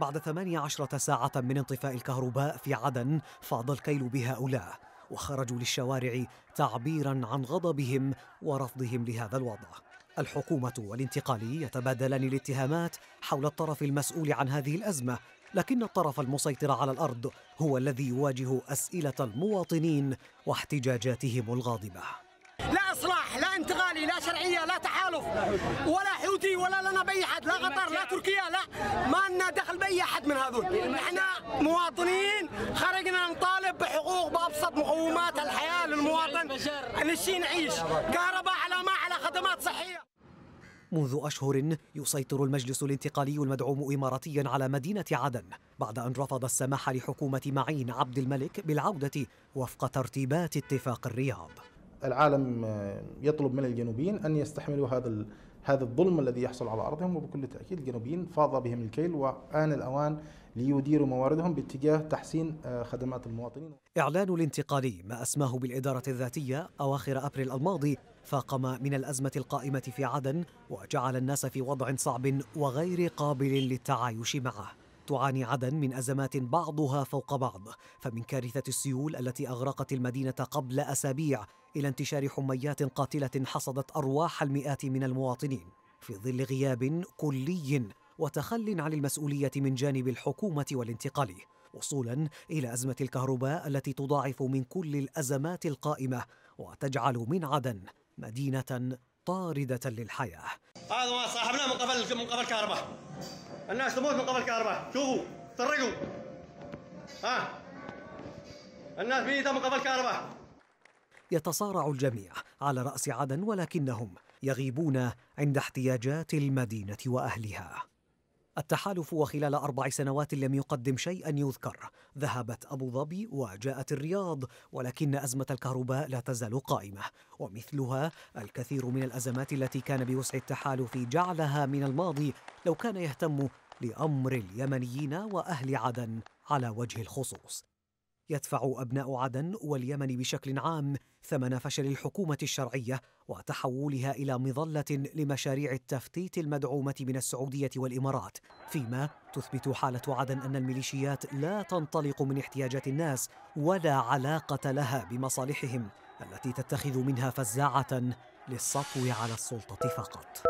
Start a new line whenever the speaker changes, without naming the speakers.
بعد 18 ساعة من انطفاء الكهرباء في عدن فاض الكيل بهؤلاء وخرجوا للشوارع تعبيرا عن غضبهم ورفضهم لهذا الوضع الحكومة والانتقالي يتبادلان الاتهامات حول الطرف المسؤول عن هذه الأزمة لكن الطرف المسيطر على الأرض هو الذي يواجه أسئلة المواطنين واحتجاجاتهم الغاضبة
لا اصلاح لا انتقالي لا شرعيه لا تحالف ولا حوثي ولا لنا باي حد لا قطر لا تركيا لا ما لنا دخل واحد من هذول احنا مواطنين خرجنا نطالب بحقوق بابسط مقومات الحياه للمواطن نشي نعيش كهرباء على ماء على خدمات صحيه
منذ أشهر يسيطر المجلس الانتقالي المدعوم إماراتيا على مدينة عدن بعد أن رفض السماح لحكومة معين عبد الملك بالعودة وفق ترتيبات اتفاق الرياض العالم آه، يطلب من الجنوبيين ان يستحملوا هذا هذا الظلم الذي يحصل على ارضهم وبكل تاكيد الجنوبيين فاض بهم الكيل وان الاوان ليديروا مواردهم باتجاه تحسين آه، خدمات المواطنين. اعلان الانتقالي ما اسماه بالاداره الذاتيه اواخر ابريل الماضي فاقم من الازمه القائمه في عدن وجعل الناس في وضع صعب وغير قابل للتعايش معه. تعاني عدن من أزمات بعضها فوق بعض فمن كارثة السيول التي أغرقت المدينة قبل أسابيع إلى انتشار حميات قاتلة حصدت أرواح المئات من المواطنين في ظل غياب كلي وتخل عن المسؤولية من جانب الحكومة والانتقال وصولا إلى أزمة الكهرباء التي تضاعف من كل الأزمات القائمة وتجعل من عدن مدينة طاردة للحياة
هذا صاحبنا من قبل من قبل الكهرباء الناس تموت من قبل الكهرباء شوفوا ترقوا ها الناس ميتة من قبل الكهرباء
يتصارع الجميع على رأس عدن ولكنهم يغيبون عند احتياجات المدينة وأهلها التحالف وخلال أربع سنوات لم يقدم شيئا يذكر ذهبت أبو ظبي وجاءت الرياض ولكن أزمة الكهرباء لا تزال قائمة ومثلها الكثير من الأزمات التي كان بوسع التحالف جعلها من الماضي لو كان يهتم لأمر اليمنيين وأهل عدن على وجه الخصوص يدفع أبناء عدن واليمن بشكل عام ثمن فشل الحكومة الشرعية وتحولها إلى مظلة لمشاريع التفتيت المدعومة من السعودية والإمارات، فيما تثبت حالة عدن أن الميليشيات لا تنطلق من احتياجات الناس ولا علاقة لها بمصالحهم التي تتخذ منها فزاعة للسطو على السلطة فقط.